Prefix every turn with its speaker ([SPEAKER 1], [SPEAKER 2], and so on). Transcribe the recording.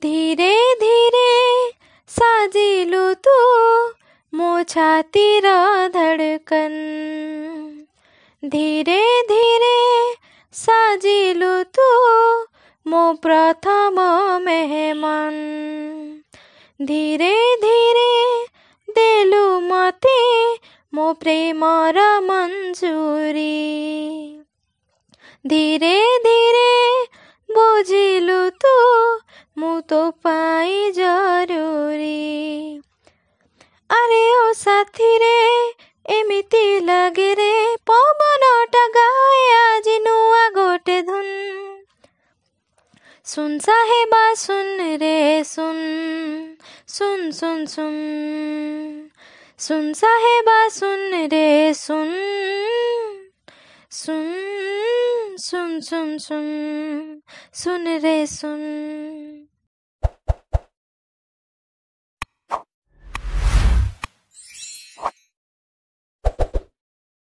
[SPEAKER 1] धीरे धीरे साजी लू तू मोछा तेरा धड़कन ধীরে ধীরে সাজিলু তু মো প্রথম মেহমান ধীরে ধীরে দেলু মতে মো প্রেমর মঞ্জুরি ধীরে ধীরে তো পাই জরুরি আরে ও সাথী রে এমিতি লাগে রে পবনটা গায়ে আজি নুয়া গোটে ধুন শুন সাহেবা শুন রে শুন শুন শুন শুন শুন সাহেবা শুন রে শুন শুন শুন শুন শুন শুন রে শুন